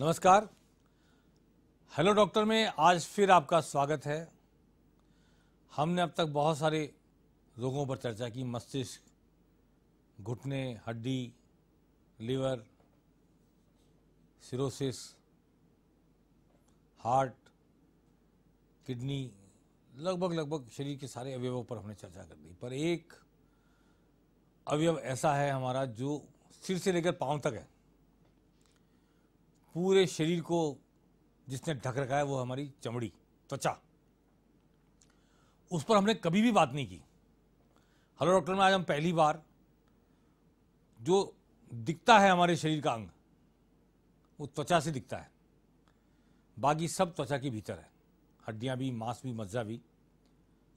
नमस्कार hello doctor में आज फिर आपका स्वागत है हमने अब तक बहुत सारे रोगों पर चर्चा की मस्तिष्क घुटने हड्डी लीवर सिरोसिस हार्ट किडनी लगभग लगभग शरीर के सारे अवयवों पर हमने चर्चा कर दी पर एक अवयव ऐसा है हमारा जो सिर से लेकर पांव तक है पूरे शरीर को जिसने ढक रखा है वो हमारी चमड़ी त्वचा उस पर हमने कभी भी बात नहीं की हेलो डॉक्टर में आज हम पहली बार जो दिखता है हमारे शरीर का अंग वो त्वचा से दिखता है बाकी सब त्वचा के भीतर है हड्डियाँ भी मांस भी मज्जा भी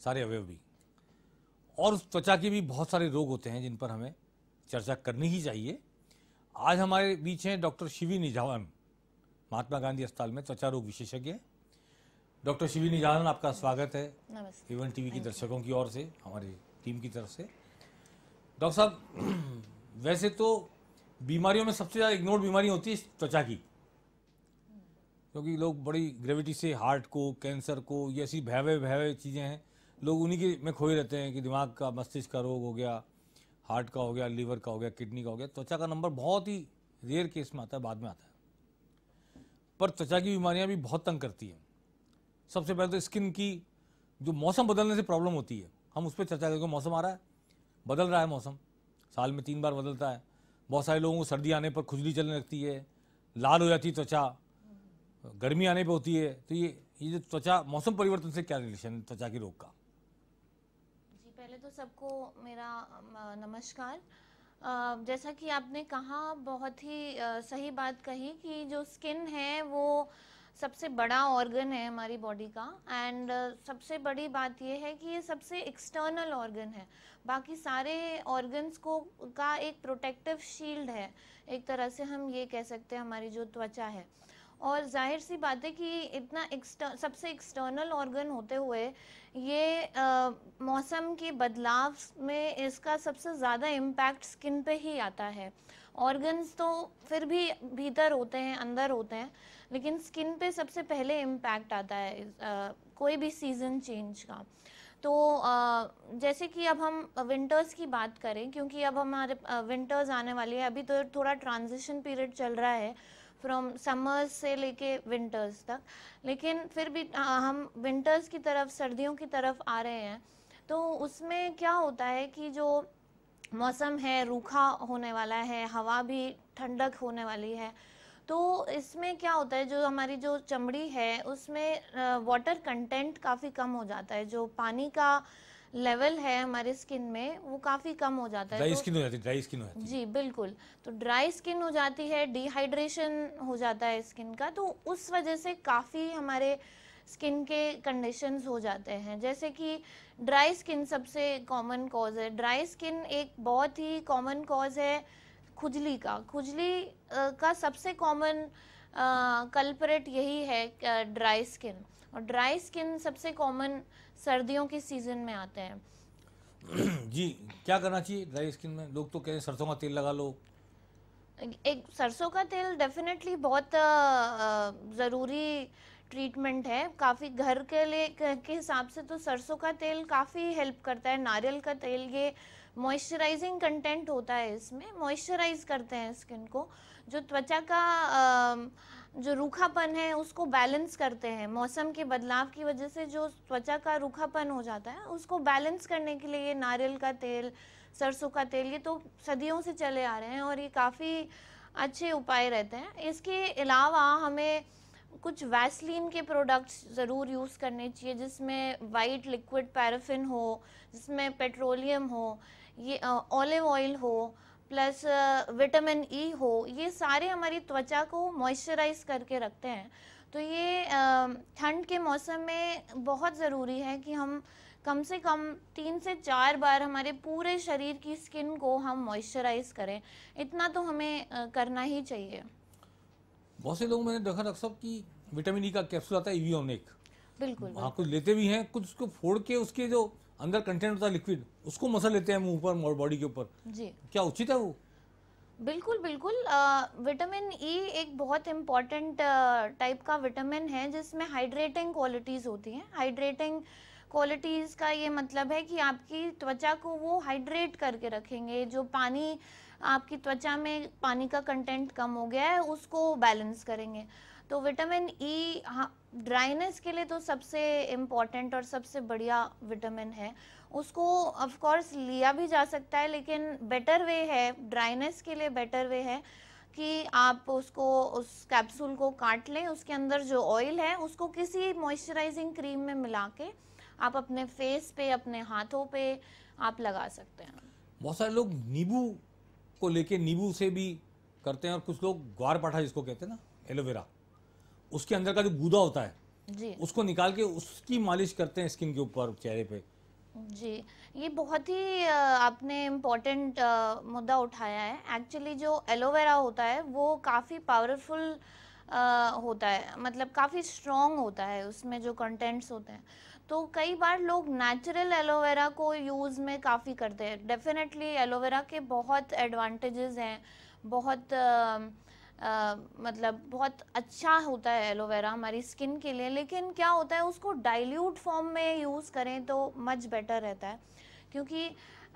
सारे अवयव भी और उस त्वचा के भी बहुत सारे रोग होते हैं जिन पर हमें चर्चा करनी ही चाहिए आज हमारे बीच हैं डॉक्टर शिवी निझावन महात्मा गांधी अस्पताल में त्वचा रोग विशेषज्ञ डॉक्टर शिविनी निजानन आपका स्वागत है इवन टीवी के दर्शकों की ओर से हमारी टीम की तरफ से डॉक्टर साहब वैसे तो बीमारियों में सबसे ज़्यादा इग्नोर बीमारी होती है त्वचा की क्योंकि लोग बड़ी ग्रेविटी से हार्ट को कैंसर को ये ऐसी भयावह भयावह चीज़ें हैं लोग उन्हीं के में खोए रहते हैं कि दिमाग का मस्तिष्क का रोग हो गया हार्ट का हो गया लीवर का हो गया किडनी का हो गया त्वचा का नंबर बहुत ही रेयर केस में आता है बाद में आता है पर त्वचा की बीमारियां भी बहुत तंग करती हैं सबसे पहले तो स्किन की जो मौसम बदलने से प्रॉब्लम होती है हम उस पर चर्चा करेंगे मौसम आ रहा है बदल रहा है मौसम साल में तीन बार बदलता है बहुत सारे लोगों को सर्दी आने पर खुजली चलने लगती है लाल हो जाती है त्वचा गर्मी आने पर होती है तो ये ये जो त्वचा मौसम परिवर्तन से क्या रिलेशन है त्वचा के रोग का जी पहले तो सबको मेरा नमस्कार जैसा कि आपने कहा बहुत ही सही बात कही कि जो स्किन है वो सबसे बड़ा ऑर्गन है हमारी बॉडी का एंड सबसे बड़ी बात यह है कि ये सबसे एक्सटर्नल ऑर्गन है बाकी सारे ऑर्गन्स को का एक प्रोटेक्टिव शील्ड है एक तरह से हम ये कह सकते हैं हमारी जो त्वचा है और जाहिर सी बात है कि इतना एक्स्टर, सबसे एक्सटर्नल ऑर्गन होते हुए ये मौसम के बदलाव में इसका सबसे ज़्यादा इम्पैक्ट स्किन पे ही आता है ऑर्गन्स तो फिर भी भीतर होते हैं अंदर होते हैं लेकिन स्किन पे सबसे पहले इम्पैक्ट आता है आ, कोई भी सीज़न चेंज का तो आ, जैसे कि अब हम विंटर्स की बात करें क्योंकि अब हमारे विंटर्स आने वाली है अभी तो थोड़ा ट्रांजिशन पीरियड चल रहा है फ्रॉम समर्स से लेके विंटर्स तक लेकिन फिर भी हम विंटर्स की तरफ सर्दियों की तरफ आ रहे हैं तो उसमें क्या होता है कि जो मौसम है रूखा होने वाला है हवा भी ठंडक होने वाली है तो इसमें क्या होता है जो हमारी जो चमड़ी है उसमें वाटर कंटेंट काफ़ी कम हो जाता है जो पानी का लेवल है हमारे स्किन में वो काफ़ी कम हो जाता है स्किन तो हो जाती है स्किन हो जाती है जी बिल्कुल तो ड्राई स्किन हो जाती है डिहाइड्रेशन हो जाता है स्किन का तो उस वजह से काफ़ी हमारे स्किन के कंडीशंस हो जाते हैं जैसे कि ड्राई स्किन सबसे कॉमन कॉज है ड्राई स्किन एक बहुत ही कॉमन कॉज है खुजली का खुजली का सबसे कॉमन कल्परेट यही है ड्राई स्किन और ड्राई स्किन सबसे कॉमन सर्दियों के सीज़न में आते हैं जी क्या करना चाहिए ड्राई स्किन में लोग तो कह रहे हैं सरसों का तेल लगा लो एक सरसों का तेल डेफिनेटली बहुत ज़रूरी ट्रीटमेंट है काफ़ी घर के लिए के हिसाब से तो सरसों का तेल काफ़ी हेल्प करता है नारियल का तेल ये मॉइस्चराइजिंग कंटेंट होता है इसमें मॉइस्चराइज करते हैं स्किन को जो त्वचा का आ, जो रूखापन है उसको बैलेंस करते हैं मौसम के बदलाव की वजह से जो त्वचा का रूखापन हो जाता है उसको बैलेंस करने के लिए ये नारियल का तेल सरसों का तेल ये तो सदियों से चले आ रहे हैं और ये काफ़ी अच्छे उपाय रहते हैं इसके अलावा हमें कुछ वैसलीन के प्रोडक्ट्स ज़रूर यूज़ करने चाहिए जिसमें वाइट लिक्विड पैराफिन हो जिसमें पेट्रोलियम हो ये ऑलिव ऑयल हो प्लस विटामिन ई हो ये सारे हमारी त्वचा को मॉइस्चराइज करके रखते हैं तो ये ठंड के मौसम में बहुत ज़रूरी है कि हम कम से कम तीन से चार बार हमारे पूरे शरीर की स्किन को हम मॉइस्चराइज करें इतना तो हमें करना ही चाहिए बहुत से लोग मैंने देखा डॉक्टर साहब की विटामिन ई का कैप्सूल आता है ईवियोनिक बिल्कुल हाँ कुछ लेते भी हैं कुछ उसको फोड़ के उसके जो अंदर कंटेंट होता है लिक्विड उसको मसल लेते हैं मुंह पर बॉडी के ऊपर क्या उचित है वो बिल्कुल बिल्कुल विटामिन ई e एक बहुत इम्पॉर्टेंट टाइप का विटामिन है जिसमें हाइड्रेटिंग क्वालिटीज़ होती हैं हाइड्रेटिंग क्वालिटीज़ का ये मतलब है कि आपकी त्वचा को वो हाइड्रेट करके रखेंगे जो पानी आपकी त्वचा में पानी का कंटेंट कम हो गया है उसको बैलेंस करेंगे तो विटामिन ई e, हाँ ड्राइनेस के लिए तो सबसे इम्पॉर्टेंट और सबसे बढ़िया विटामिन है उसको ऑफ कोर्स लिया भी जा सकता है लेकिन बेटर वे है ड्राइनेस के लिए बेटर वे है कि आप उसको उस कैप्सूल को काट लें उसके अंदर जो ऑयल है उसको किसी मॉइस्चराइजिंग क्रीम में मिला के आप अपने फेस पे अपने हाथों पे आप लगा सकते हैं बहुत सारे लोग नींबू को लेके नींबू से भी करते हैं और कुछ लोग ग्वार पाठा जिसको कहते हैं ना एलोवेरा उसके अंदर का जो गूदा होता है जी उसको निकाल के उसकी मालिश करते हैं स्किन के ऊपर चेहरे पे जी ये बहुत ही आपने इम्पोर्टेंट मुद्दा उठाया है एक्चुअली जो एलोवेरा होता है वो काफ़ी पावरफुल होता है मतलब काफ़ी स्ट्रॉन्ग होता है उसमें जो कंटेंट्स होते हैं तो कई बार लोग नेचुरल एलोवेरा को यूज़ में काफ़ी करते हैं डेफिनेटली एलोवेरा के बहुत एडवांटेजेस हैं बहुत आ, आ, मतलब बहुत अच्छा होता है एलोवेरा हमारी स्किन के लिए लेकिन क्या होता है उसको डाइल्यूट फॉर्म में यूज़ करें तो मच बेटर रहता है क्योंकि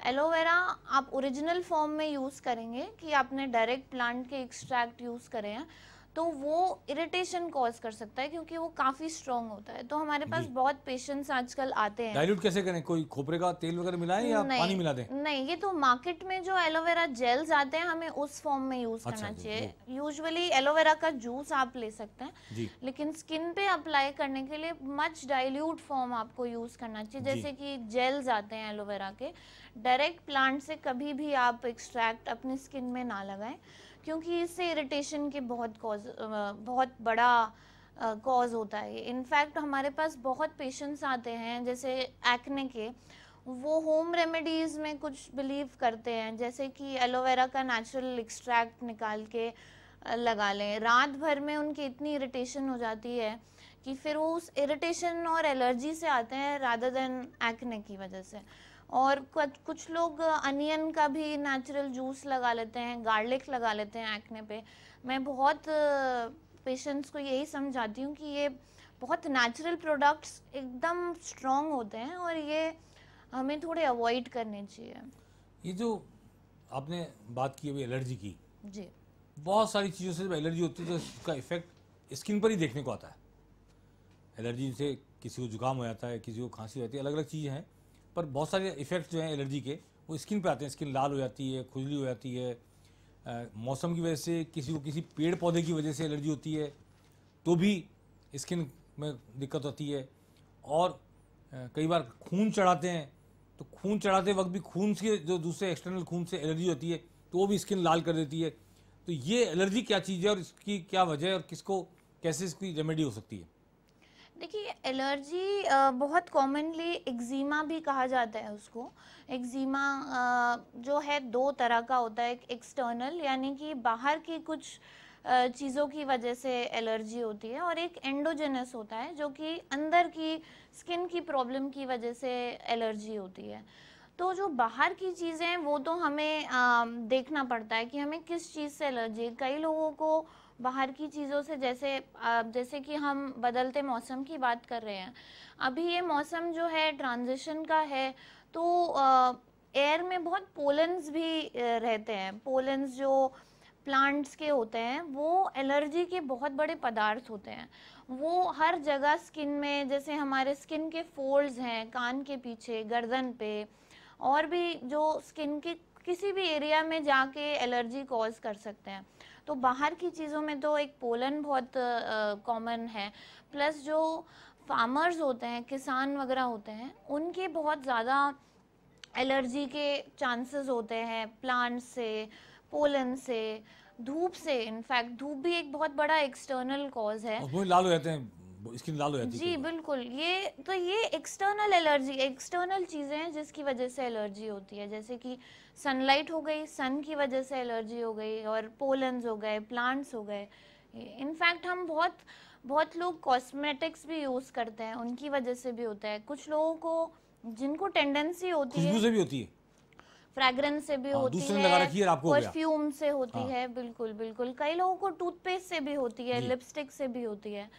एलोवेरा आप ओरिजिनल फॉर्म में यूज़ करेंगे कि आपने डायरेक्ट प्लांट के एक्सट्रैक्ट यूज़ करें हैं तो वो इरिटेशन कॉज कर सकता है क्योंकि वो काफ़ी स्ट्रॉन्ग होता है तो हमारे पास बहुत पेशेंट्स आजकल आते हैं डाइल्यूट कैसे करें कोई खोपरे का तेल वगैरह मिलाएं या पानी मिला दें नहीं ये तो मार्केट में जो एलोवेरा जेल्स आते हैं हमें उस फॉर्म में यूज अच्छा, करना तो चाहिए यूजली एलोवेरा का जूस आप ले सकते हैं लेकिन स्किन पे अप्लाई करने के लिए मच डाइल्यूट फॉर्म आपको यूज करना चाहिए जैसे की जेल्स आते हैं एलोवेरा के डायरेक्ट प्लांट से कभी भी आप एक्सट्रैक्ट अपनी स्किन में ना लगाएं क्योंकि इससे इरिटेशन के बहुत कॉज बहुत बड़ा कॉज होता है इनफैक्ट हमारे पास बहुत पेशेंट्स आते हैं जैसे एक्ने के वो होम रेमेडीज़ में कुछ बिलीव करते हैं जैसे कि एलोवेरा का नेचुरल एक्सट्रैक्ट निकाल के लगा लें रात भर में उनकी इतनी इरिटेशन हो जाती है कि फिर वो उस इरिटेशन और एलर्जी से आते हैं राधा देन एक्ने की वजह से और कुछ लोग अनियन का भी नेचुरल जूस लगा लेते हैं गार्लिक लगा लेते हैं एक्ने पे मैं बहुत पेशेंट्स को यही समझाती हूँ कि ये बहुत नेचुरल प्रोडक्ट्स एकदम स्ट्रॉन्ग होते हैं और ये हमें थोड़े अवॉइड करने चाहिए ये जो आपने बात की अभी एलर्जी की जी बहुत सारी चीज़ों से जब एलर्जी होती है तो उसका इफेक्ट स्किन पर ही देखने को आता है एलर्जी से किसी को जुकाम हो जाता है किसी को खांसी हो जाती है अलग अलग चीज़ें हैं पर बहुत सारे इफ़ेक्ट्स जो हैं एलर्जी के वो स्किन पे आते हैं स्किन लाल हो जाती है खुजली हो जाती है आ, मौसम की वजह से किसी को किसी पेड़ पौधे की वजह से एलर्जी होती है तो भी स्किन में दिक्कत होती है और आ, कई बार खून चढ़ाते हैं तो खून चढ़ाते वक्त भी खून से जो दूसरे एक्सटर्नल खून से एलर्जी होती है तो वो भी स्किन लाल कर देती है तो ये एलर्जी क्या चीज़ है और इसकी क्या वजह है और किसको कैसे इसकी रेमेडी हो सकती है देखिए एलर्जी बहुत कॉमनली एक्जिमा भी कहा जाता है उसको एक्जिमा जो है दो तरह का होता है एक एक्सटर्नल यानी कि बाहर की कुछ चीज़ों की वजह से एलर्जी होती है और एक एंडोजेनस होता है जो कि अंदर की स्किन की प्रॉब्लम की वजह से एलर्जी होती है तो जो बाहर की चीज़ें वो तो हमें देखना पड़ता है कि हमें किस चीज़ से एलर्जी है कई लोगों को बाहर की चीज़ों से जैसे जैसे कि हम बदलते मौसम की बात कर रहे हैं अभी ये मौसम जो है ट्रांजिशन का है तो एयर में बहुत पोलेंस भी रहते हैं पोलेंस जो प्लांट्स के होते हैं वो एलर्जी के बहुत बड़े पदार्थ होते हैं वो हर जगह स्किन में जैसे हमारे स्किन के फोल्ड्स हैं कान के पीछे गर्दन पे और भी जो स्किन के किसी भी एरिया में जाके एलर्जी कॉज कर सकते हैं तो बाहर की चीज़ों में तो एक पोलन बहुत कॉमन है प्लस जो फार्मर्स होते हैं किसान वगैरह होते हैं उनके बहुत ज़्यादा एलर्जी के चांसेस होते हैं प्लांट से पोलन से धूप से इनफैक्ट धूप भी एक बहुत बड़ा एक्सटर्नल कॉज है वो लाल हो जाते हैं स्किन लाल हो जाती जी बिल्कुल ये तो ये एक्सटर्नल एलर्जी एक्सटर्नल चीज़ें हैं जिसकी वजह से एलर्जी होती है जैसे कि सनलाइट हो गई सन की वजह से एलर्जी हो गई और पोलन्स हो गए प्लांट्स हो गए इनफैक्ट हम बहुत बहुत लोग कॉस्मेटिक्स भी यूज़ करते हैं उनकी वजह से भी होता है कुछ लोगों को जिनको टेंडेंसी होती है से भी होती है फ्रेगरेंस से भी हाँ, होती है परफ्यूम से होती हाँ। है बिल्कुल बिल्कुल कई लोगों को टूथपेस्ट से भी होती है लिपस्टिक से भी होती है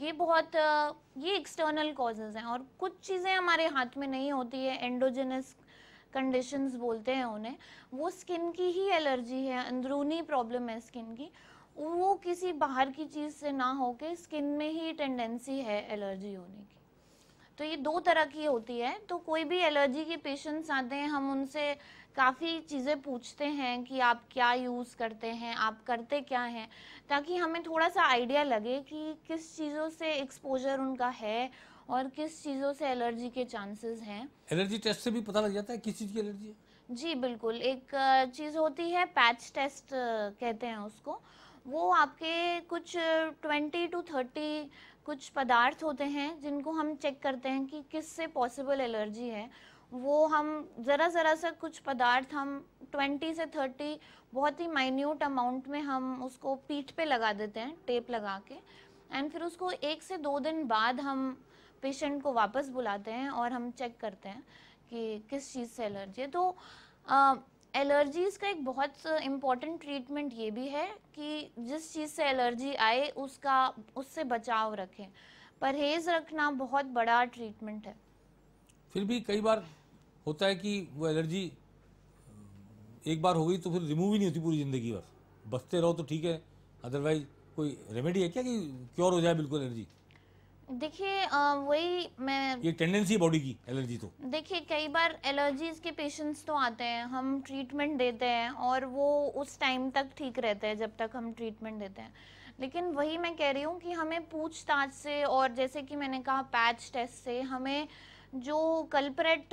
ये बहुत ये एक्सटर्नल कॉजेज हैं और कुछ चीज़ें हमारे हाथ में नहीं होती है एंडोजेनस कंडीशंस बोलते हैं उन्हें वो स्किन की ही एलर्जी है अंदरूनी प्रॉब्लम है स्किन की वो किसी बाहर की चीज़ से ना होके स्किन में ही टेंडेंसी है एलर्जी होने की तो ये दो तरह की होती है तो कोई भी एलर्जी के पेशेंट्स आते हैं हम उनसे काफ़ी चीज़ें पूछते हैं कि आप क्या यूज़ करते हैं आप करते क्या हैं ताकि हमें थोड़ा सा आइडिया लगे कि किस चीज़ों से एक्सपोजर उनका है और किस चीज़ों से एलर्जी के चांसेस हैं एलर्जी टेस्ट से भी पता लग जाता है किस चीज़ की एलर्जी है जी बिल्कुल एक चीज़ होती है पैच टेस्ट कहते हैं उसको वो आपके कुछ ट्वेंटी टू थर्टी कुछ पदार्थ होते हैं जिनको हम चेक करते हैं कि किस से पॉसिबल एलर्जी है वो हम ज़रा ज़रा सा कुछ पदार्थ हम 20 से 30 बहुत ही माइन्यूट अमाउंट में हम उसको पीठ पे लगा देते हैं टेप लगा के एंड फिर उसको एक से दो दिन बाद हम पेशेंट को वापस बुलाते हैं और हम चेक करते हैं कि किस चीज़ से एलर्जी है तो एलर्जीज़ का एक बहुत इम्पॉर्टेंट ट्रीटमेंट ये भी है कि जिस चीज़ से एलर्जी आए उसका उससे बचाव रखें परहेज रखना बहुत बड़ा ट्रीटमेंट है फिर भी कई बार होता है कि वो एलर्जी एक बार हो गई तो फिर रिमूव ही नहीं होती पूरी ज़िंदगी भर बचते रहो तो ठीक है अदरवाइज कोई रेमेडी है क्या कि क्योर हो जाए बिल्कुल एलर्जी देखिए वही मैं ये टेंडेंसी बॉडी की एलर्जी तो देखिए कई बार एलर्जीज के पेशेंट्स तो आते हैं हम ट्रीटमेंट देते हैं और वो उस टाइम तक ठीक रहते हैं जब तक हम ट्रीटमेंट देते हैं लेकिन वही मैं कह रही हूँ कि हमें पूछताछ से और जैसे कि मैंने कहा पैच टेस्ट से हमें जो कल्परेट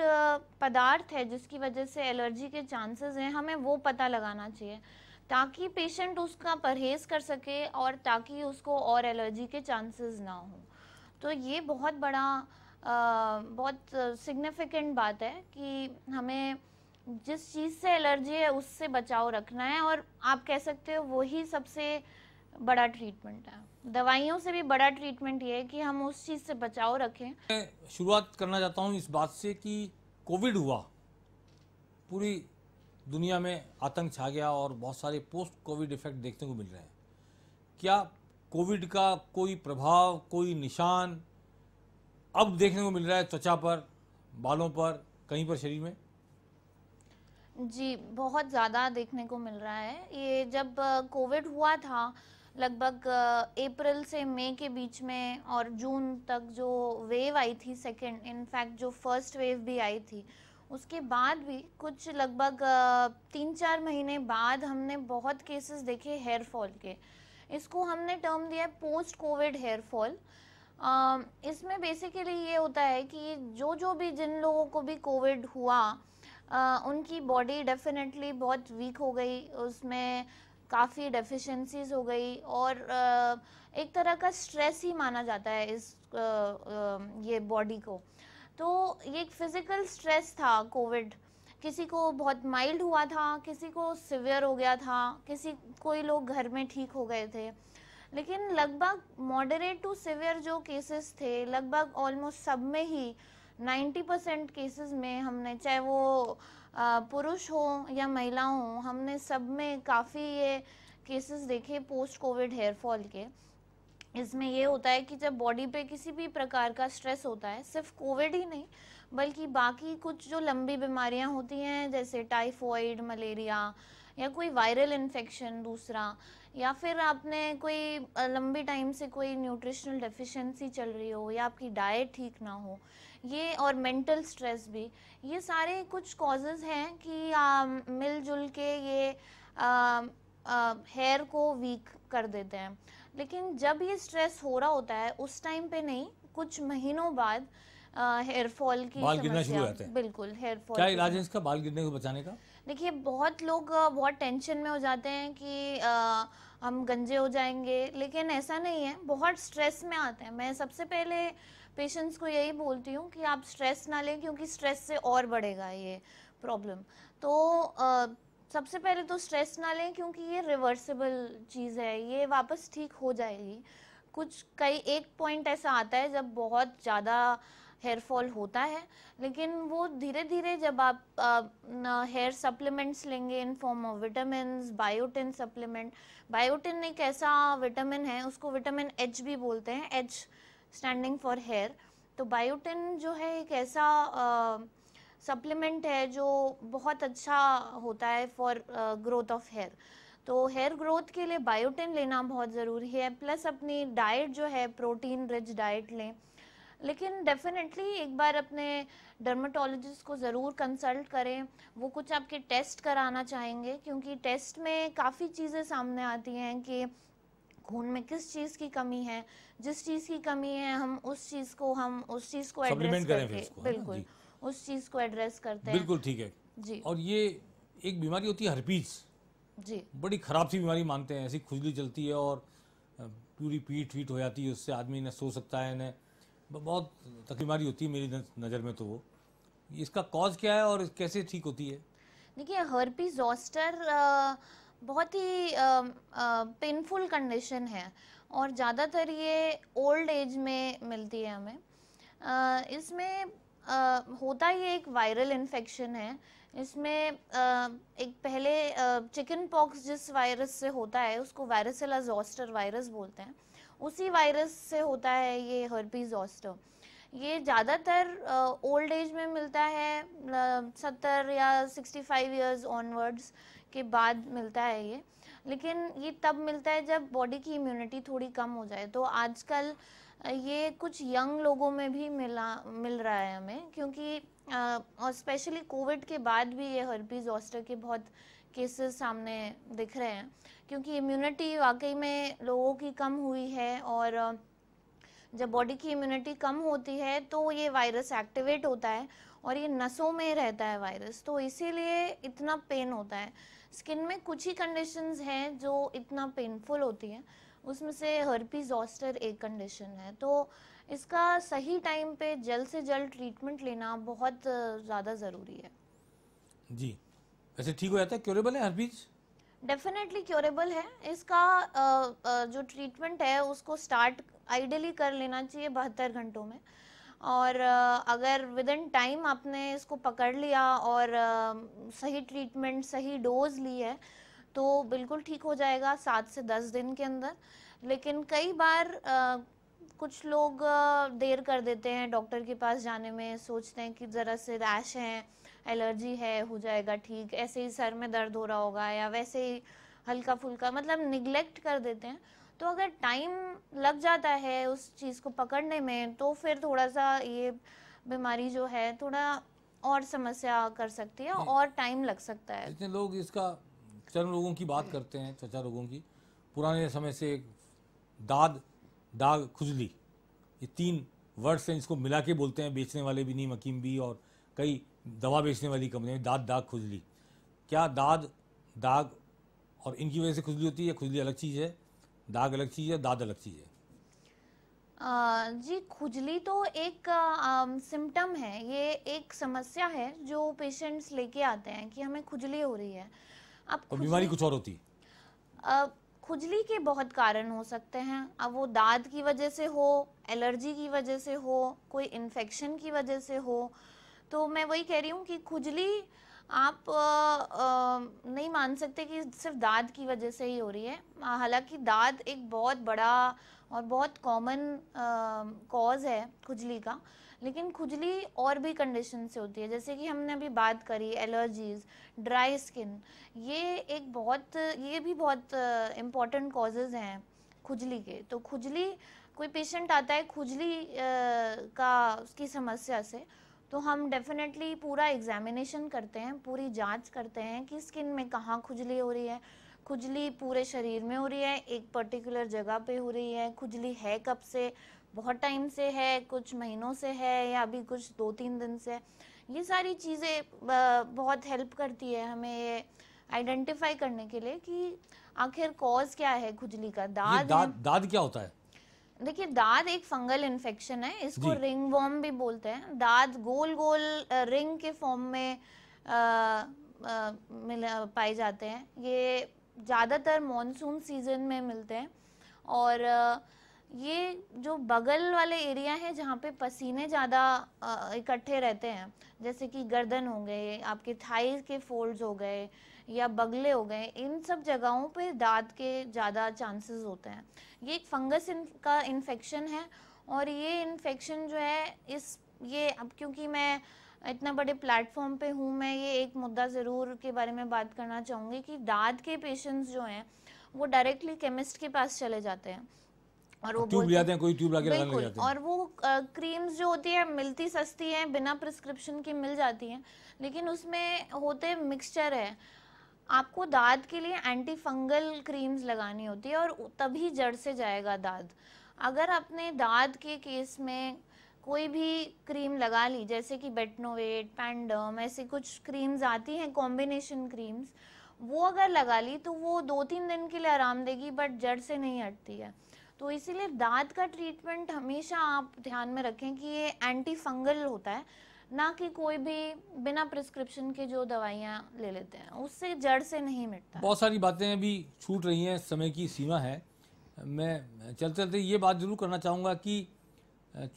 पदार्थ है जिसकी वजह से एलर्जी के चांसेस हैं हमें वो पता लगाना चाहिए ताकि पेशेंट उसका परहेज कर सके और ताकि उसको और एलर्जी के चांसेस ना हों तो ये बहुत बड़ा आ, बहुत सिग्निफिकेंट बात है कि हमें जिस चीज़ से एलर्जी है उससे बचाव रखना है और आप कह सकते हो वही सबसे बड़ा ट्रीटमेंट है दवाइयों से भी बड़ा ट्रीटमेंट ये है कि हम उस चीज़ से बचाव रखें मैं शुरुआत करना चाहता हूँ इस बात से कि कोविड हुआ पूरी दुनिया में आतंक छा गया और बहुत सारे पोस्ट कोविड इफेक्ट देखने को मिल रहे हैं क्या कोविड का कोई प्रभाव कोई निशान अब देखने को मिल रहा है त्वचा पर बालों पर कहीं पर शरीर में जी बहुत ज़्यादा देखने को मिल रहा है ये जब कोविड हुआ था लगभग अप्रैल से मई के बीच में और जून तक जो वेव आई थी सेकेंड इनफैक्ट जो फर्स्ट वेव भी आई थी उसके बाद भी कुछ लगभग तीन चार महीने बाद हमने बहुत केसेस देखे हेयर फॉल के इसको हमने टर्म दिया है पोस्ट कोविड हेयर फॉल इसमें बेसिकली ये होता है कि जो जो भी जिन लोगों को भी कोविड हुआ आ, उनकी बॉडी डेफिनेटली बहुत वीक हो गई उसमें काफ़ी डेफिशिएंसीज हो गई और आ, एक तरह का स्ट्रेस ही माना जाता है इस आ, ये बॉडी को तो ये एक फिज़िकल स्ट्रेस था कोविड किसी को बहुत माइल्ड हुआ था किसी को सिवियर हो गया था किसी कोई लोग घर में ठीक हो गए थे लेकिन लगभग मॉडरेट टू सिवियर जो केसेस थे लगभग ऑलमोस्ट सब में ही 90 परसेंट केसेस में हमने चाहे वो पुरुष हो या महिला हो हमने सब में काफ़ी ये केसेस देखे पोस्ट कोविड हेयर फॉल के इसमें ये होता है कि जब बॉडी पे किसी भी प्रकार का स्ट्रेस होता है सिर्फ कोविड ही नहीं बल्कि बाकी कुछ जो लंबी बीमारियां होती हैं जैसे टाइफॉइड मलेरिया या कोई वायरल इन्फेक्शन दूसरा या फिर आपने कोई लंबी टाइम से कोई न्यूट्रिशनल डेफिशिएंसी चल रही हो या आपकी डाइट ठीक ना हो ये और मेंटल स्ट्रेस भी ये सारे कुछ कॉजेज़ हैं कि मिलजुल के ये हेयर को वीक कर देते हैं लेकिन जब ये स्ट्रेस हो रहा होता है उस टाइम पे नहीं कुछ महीनों बाद हेयर फॉल की बाल गिरना शुरू हो जाते हैं बिल्कुल हेयर फॉल क्या इलाज है इसका बाल गिरने को बचाने का देखिए बहुत लोग बहुत टेंशन में हो जाते हैं कि आ, हम गंजे हो जाएंगे लेकिन ऐसा नहीं है बहुत स्ट्रेस में आते हैं मैं सबसे पहले पेशेंट्स को यही बोलती हूँ कि आप स्ट्रेस ना लें क्योंकि स्ट्रेस से और बढ़ेगा ये प्रॉब्लम तो आ, सबसे पहले तो स्ट्रेस ना लें क्योंकि ये रिवर्सिबल चीज़ है ये वापस ठीक हो जाएगी कुछ कई एक पॉइंट ऐसा आता है जब बहुत ज़्यादा हेयर फॉल होता है लेकिन वो धीरे धीरे जब आप हेयर सप्लीमेंट्स लेंगे in form of vitamin biotin supplement biotin एक ऐसा विटामिन है उसको विटामिन एच भी बोलते हैं एच स्टैंडिंग फॉर हेयर तो बायोटिन जो है एक ऐसा सप्लीमेंट है जो बहुत अच्छा होता है फॉर ग्रोथ ऑफ हेयर तो हेयर ग्रोथ के लिए बायोटिन लेना बहुत ज़रूरी है प्लस अपनी डाइट जो है प्रोटीन रिच डाइट लें लेकिन डेफिनेटली एक बार अपने डर्माटोलॉजिस्ट को ज़रूर कंसल्ट करें वो कुछ आपके टेस्ट कराना चाहेंगे क्योंकि टेस्ट में काफ़ी चीज़ें सामने आती हैं कि खून में किस चीज़ की कमी है जिस चीज़ की कमी है हम उस चीज़ को हम उस चीज़ को एड्रेस करें बिल्कुल उस चीज़ को एड्रेस करते हैं बिल्कुल ठीक है जी और ये एक बीमारी होती है हरपीज जी बड़ी ख़राब सी बीमारी मानते हैं ऐसी खुजली चलती है और पूरी पीठ वीट हो जाती है उससे आदमी न सो सकता है न बहुत तकलीमारी होती है मेरी नज़र में तो वो इसका कॉज क्या है और कैसे ठीक होती है देखिए हर्पी जोस्टर बहुत ही पेनफुल कंडीशन है और ज़्यादातर ये ओल्ड एज में मिलती है हमें आ, इसमें आ, होता ही एक वायरल इन्फेक्शन है इसमें आ, एक पहले चिकन पॉक्स जिस वायरस से होता है उसको वायरसेला जोस्टर वायरस बोलते हैं उसी वायरस से होता है ये हर्पी ऑस्टर ये ज़्यादातर ओल्ड एज में मिलता है सत्तर या सिक्सटी फाइव ईयर्स ऑनवर्ड्स के बाद मिलता है ये लेकिन ये तब मिलता है जब बॉडी की इम्यूनिटी थोड़ी कम हो जाए तो आजकल ये कुछ यंग लोगों में भी मिला मिल रहा है हमें क्योंकि स्पेशली कोविड के बाद भी ये हर्पीज ऑस्टर के बहुत केसेस सामने दिख रहे हैं क्योंकि इम्यूनिटी वाकई में लोगों की कम हुई है और जब बॉडी की इम्यूनिटी कम होती है तो ये वायरस एक्टिवेट होता है और ये नसों में रहता है वायरस तो इसीलिए इतना पेन होता है स्किन में कुछ ही कंडीशंस हैं जो इतना पेनफुल होती हैं उसमें से हर्पी जॉस्टर एक कंडीशन है तो इसका सही टाइम पे जल्द से जल्द ट्रीटमेंट लेना बहुत ज़्यादा ज़रूरी है जी ऐसे ठीक हो जाता है क्योरेबल है हरबीज डेफिनेटली क्योरेबल है इसका जो ट्रीटमेंट है उसको स्टार्ट आइडियली कर लेना चाहिए बहत्तर घंटों में और अगर विद इन टाइम आपने इसको पकड़ लिया और सही ट्रीटमेंट सही डोज ली है तो बिल्कुल ठीक हो जाएगा सात से दस दिन के अंदर लेकिन कई बार कुछ लोग देर कर देते हैं डॉक्टर के पास जाने में सोचते हैं कि ज़रा से रैश हैं एलर्जी है हो जाएगा ठीक ऐसे ही सर में दर्द हो रहा होगा या वैसे ही हल्का फुल्का मतलब निग्लेक्ट कर देते हैं तो अगर टाइम लग जाता है उस चीज़ को पकड़ने में तो फिर थोड़ा सा ये बीमारी जो है थोड़ा और समस्या कर सकती है और टाइम लग सकता है जितने लोग इसका चर्म रोगों की बात करते हैं चर्चा रोगों की पुराने समय से दाद दाग खुजली ये तीन वर्ड्स हैं इसको मिला के बोलते हैं बेचने वाले भी नीम हकीम भी और कई दवा बेचने वाली कंपनी में दाद दाग खुजली क्या दाद दाग और इनकी वजह से खुजली होती है खुजली अलग चीज़ है दाग अलग चीज़ है दाद अलग चीज़ है जी खुजली तो एक सिम्टम है ये एक समस्या है जो पेशेंट्स लेके आते हैं कि हमें खुजली हो रही है अब बीमारी कुछ और होती खुजली के बहुत कारण हो सकते हैं अब वो दाद की वजह से हो एलर्जी की वजह से हो कोई इन्फेक्शन की वजह से हो तो मैं वही कह रही हूँ कि खुजली आप आ, आ, नहीं मान सकते कि सिर्फ दाद की वजह से ही हो रही है हालांकि दाद एक बहुत बड़ा और बहुत कॉमन कॉज है खुजली का लेकिन खुजली और भी कंडीशन से होती है जैसे कि हमने अभी बात करी एलर्जीज ड्राई स्किन ये एक बहुत ये भी बहुत इम्पॉर्टेंट कॉजेज़ हैं खुजली के तो खुजली कोई पेशेंट आता है खुजली आ, का उसकी समस्या से तो हम डेफिनेटली पूरा एग्जामिनेशन करते हैं पूरी जांच करते हैं कि स्किन में कहाँ खुजली हो रही है खुजली पूरे शरीर में हो रही है एक पर्टिकुलर जगह पे हो रही है खुजली है कब से बहुत टाइम से है कुछ महीनों से है या अभी कुछ दो तीन दिन से ये सारी चीज़ें बहुत हेल्प करती है हमें ये आइडेंटिफाई करने के लिए कि आखिर कॉज क्या है खुजली का दाद दाद, दाद क्या होता है देखिए दाद एक फंगल इन्फेक्शन है इसको रिंग वॉर्म भी बोलते हैं दाद गोल गोल रिंग के फॉर्म में पाए जाते हैं ये ज़्यादातर मॉनसून सीजन में मिलते हैं और ये जो बगल वाले एरिया है जहाँ पे पसीने ज़्यादा इकट्ठे रहते हैं जैसे कि गर्दन हो गए आपके थाई के फोल्ड्स हो गए या बगले हो गए इन सब जगहों पे दाद के ज़्यादा चांसेस होते हैं ये एक फंगस इन, का इन्फेक्शन है और ये इन्फेक्शन जो है इस ये अब क्योंकि मैं इतना बड़े प्लेटफॉर्म पे हूँ मैं ये एक मुद्दा ज़रूर के बारे में बात करना चाहूँगी कि दाद के पेशेंट्स जो हैं वो डायरेक्टली केमिस्ट के पास चले जाते हैं और वो ट्यूब जाते हैं कोई ट्यूब लगा के लगा जाते हैं। और वो आ, क्रीम्स जो होती है मिलती सस्ती हैं बिना प्रिस्क्रिप्शन के मिल जाती हैं लेकिन उसमें होते मिक्सचर है आपको दाद के लिए एंटी फंगल क्रीम्स लगानी होती है और तभी जड़ से जाएगा दाद अगर आपने दाद के केस में कोई भी क्रीम लगा ली जैसे कि बेटनोवेट पैंडम ऐसी कुछ क्रीम्स आती हैं कॉम्बिनेशन क्रीम्स वो अगर लगा ली तो वो दो तीन दिन के लिए आराम देगी बट जड़ से नहीं हटती है तो इसीलिए दाद का ट्रीटमेंट हमेशा आप ध्यान में रखें कि ये एंटी फंगल होता है ना कि कोई भी बिना प्रिस्क्रिप्शन के जो दवाइयाँ ले लेते हैं उससे जड़ से नहीं मिटता बहुत सारी बातें अभी छूट रही हैं समय की सीमा है मैं चलते चलते ये बात ज़रूर करना चाहूँगा कि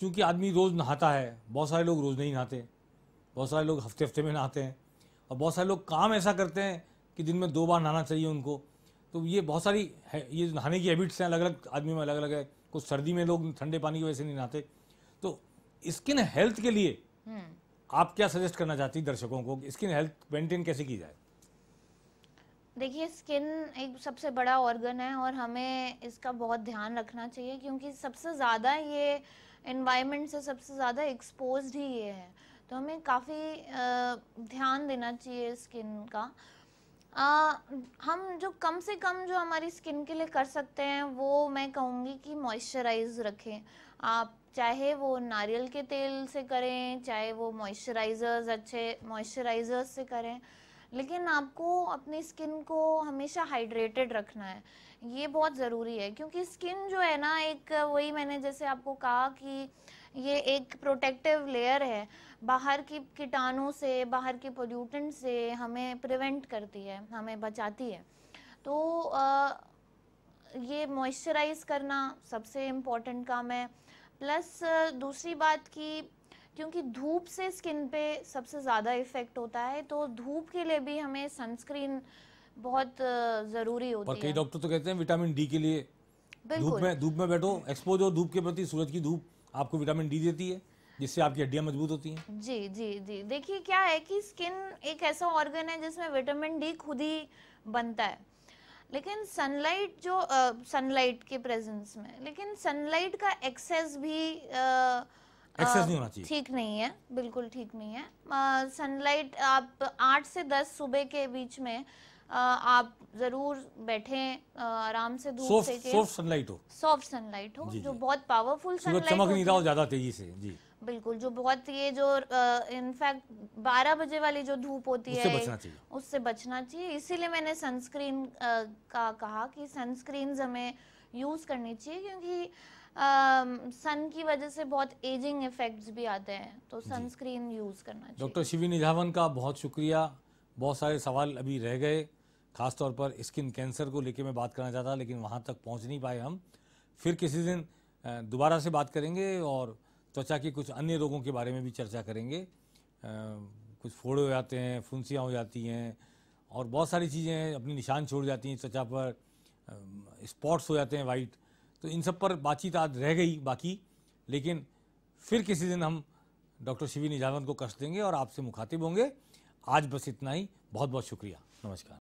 चूँकि आदमी रोज़ नहाता है बहुत सारे लोग रोज़ नहीं नहाते बहुत सारे लोग हफ्ते हफ्ते में नहाते हैं और बहुत सारे लोग काम ऐसा करते हैं कि दिन में दो बार नहाना चाहिए उनको तो ये बहुत सारी है ये नहाने की हैबिट्स हैं अलग अलग आदमी में अलग अलग है कुछ सर्दी में लोग ठंडे पानी की वजह से नहीं नहाते तो स्किन हेल्थ के लिए हम्म। आप क्या सजेस्ट करना चाहती दर्शकों को स्किन हेल्थ मेंटेन कैसे की जाए देखिए स्किन एक सबसे बड़ा ऑर्गन है और हमें इसका बहुत ध्यान रखना चाहिए क्योंकि सबसे ज़्यादा ये इन्वायरमेंट से सबसे ज़्यादा एक्सपोज ही ये है तो हमें काफ़ी ध्यान देना चाहिए स्किन का आ, हम जो कम से कम जो हमारी स्किन के लिए कर सकते हैं वो मैं कहूँगी कि मॉइस्चराइज रखें आप चाहे वो नारियल के तेल से करें चाहे वो मॉइस्चराइज़र्स अच्छे मॉइस्चराइज़र्स से करें लेकिन आपको अपनी स्किन को हमेशा हाइड्रेटेड रखना है ये बहुत ज़रूरी है क्योंकि स्किन जो है ना एक वही मैंने जैसे आपको कहा कि ये एक प्रोटेक्टिव लेयर है बाहर की कीटाणु से बाहर के पोल्यूटेंट से हमें प्रिवेंट करती है हमें बचाती है तो आ, ये मॉइस्चराइज़ करना सबसे इम्पोर्टेंट काम है प्लस दूसरी बात कि क्योंकि धूप से स्किन पे सबसे ज़्यादा इफ़ेक्ट होता है तो धूप के लिए भी हमें सनस्क्रीन बहुत ज़रूरी होती है कई डॉक्टर तो कहते हैं विटामिन डी के लिए धूप में धूप में बैठो एक्सपोज हो धूप के प्रति सूरज की धूप आपको विटामिन डी देती है जिससे आपकी हड्डियाँ मजबूत होती हैं जी जी जी देखिए क्या है कि स्किन एक ऐसा ऑर्गन है जिसमें विटामिन डी खुद ही बनता है लेकिन सनलाइट जो सनलाइट uh, के प्रेजेंस में लेकिन सनलाइट का एक्सेस भी uh, uh, नहीं होना चाहिए ठीक नहीं है बिल्कुल ठीक नहीं है सनलाइट uh, आप आठ से दस सुबह के बीच में uh, आप जरूर बैठें आराम से धूप सॉफ्ट सनलाइट हो सॉफ्ट सनलाइट हो जी, जो जी. बहुत पावरफुल सनलाइट चमक नहीं रहा हो ज्यादा तेजी से जी बिल्कुल जो बहुत ये जो इनफैक्ट बारह बजे वाली जो धूप होती उससे है बचना उससे बचना चाहिए इसीलिए मैंने सनस्क्रीन आ, का कहा कि सनस्क्रीन हमें यूज़ करनी चाहिए क्योंकि सन की वजह से बहुत एजिंग इफेक्ट्स भी आते हैं तो सनस्क्रीन यूज़ करना चाहिए डॉक्टर शिवी निझावन का बहुत शुक्रिया बहुत सारे सवाल अभी रह गए खासतौर पर स्किन कैंसर को लेके मैं बात करना चाहता लेकिन वहाँ तक पहुँच नहीं पाए हम फिर किसी दिन दोबारा से बात करेंगे और त्वचा के कुछ अन्य रोगों के बारे में भी चर्चा करेंगे आ, कुछ फोड़े हो जाते हैं फुंसियाँ हो जाती हैं और बहुत सारी चीज़ें अपने निशान छोड़ जाती हैं त्वचा पर स्पॉट्स हो जाते हैं वाइट तो इन सब पर बातचीत आज रह गई बाकी लेकिन फिर किसी दिन हम डॉक्टर शिवी निजामत को कष्ट देंगे और आपसे मुखातिब होंगे आज बस इतना ही बहुत बहुत शुक्रिया नमस्कार